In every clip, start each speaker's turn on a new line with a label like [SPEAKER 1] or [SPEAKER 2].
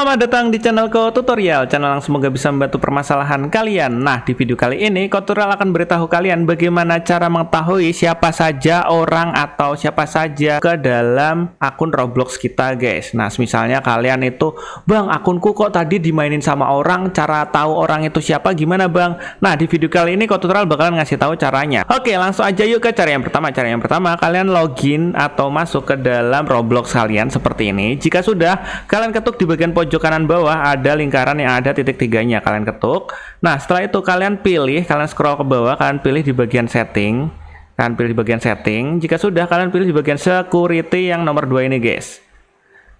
[SPEAKER 1] Selamat datang di channel Ko Tutorial, channel yang semoga bisa membantu permasalahan kalian. Nah, di video kali ini, Ko Tutorial akan beritahu kalian bagaimana cara mengetahui siapa saja orang atau siapa saja ke dalam akun Roblox kita, guys. Nah, misalnya kalian itu, Bang, akunku kok tadi dimainin sama orang, cara tahu orang itu siapa gimana, Bang? Nah, di video kali ini, Ko Tutorial bakalan ngasih tahu caranya. Oke, langsung aja yuk ke cara yang pertama. Cara yang pertama, kalian login atau masuk ke dalam Roblox kalian seperti ini. Jika sudah, kalian ketuk di bagian pojok pojok kanan bawah ada lingkaran yang ada titik tiganya kalian ketuk nah setelah itu kalian pilih kalian scroll ke bawah kalian pilih di bagian setting kalian pilih di bagian setting jika sudah kalian pilih di bagian security yang nomor 2 ini guys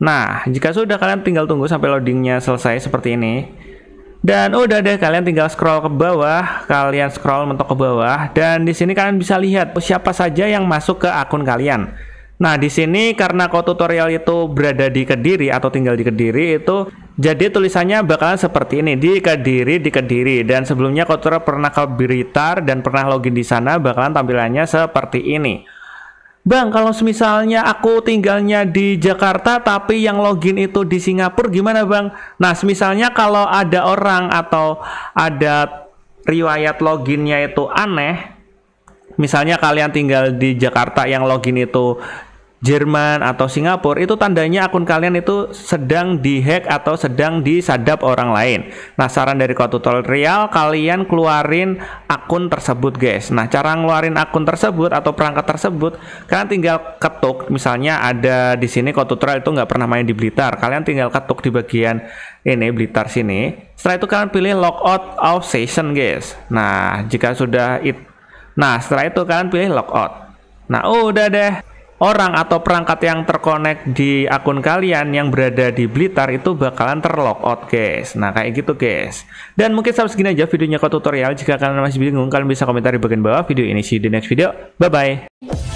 [SPEAKER 1] nah jika sudah kalian tinggal tunggu sampai loadingnya selesai seperti ini dan udah deh kalian tinggal scroll ke bawah, kalian scroll mentok ke bawah dan di sini kalian bisa lihat siapa saja yang masuk ke akun kalian. Nah, di sini karena kau tutorial itu berada di Kediri atau tinggal di Kediri itu jadi tulisannya bakalan seperti ini di Kediri di Kediri dan sebelumnya tutorial pernah ke Blitar dan pernah login di sana bakalan tampilannya seperti ini. Bang, kalau misalnya aku tinggalnya di Jakarta tapi yang login itu di Singapura gimana, Bang? Nah, misalnya kalau ada orang atau ada riwayat loginnya itu aneh, misalnya kalian tinggal di Jakarta yang login itu Jerman atau Singapura itu tandanya akun kalian itu sedang dihack atau sedang disadap orang lain. Nah, saran dari Kota Tutorial kalian keluarin akun tersebut, guys. Nah, cara ngeluarin akun tersebut atau perangkat tersebut, kalian tinggal ketuk misalnya ada di sini Kota Tutorial itu nggak pernah main di Blitar. Kalian tinggal ketuk di bagian ini Blitar sini. Setelah itu kalian pilih logout of session, guys. Nah, jika sudah it Nah, setelah itu kalian pilih logout. Nah, udah deh orang atau perangkat yang terkonek di akun kalian yang berada di Blitar itu bakalan terlock out guys nah kayak gitu guys dan mungkin sampai segini aja videonya ke tutorial jika kalian masih bingung kalian bisa komentar di bagian bawah video ini see you di next video bye bye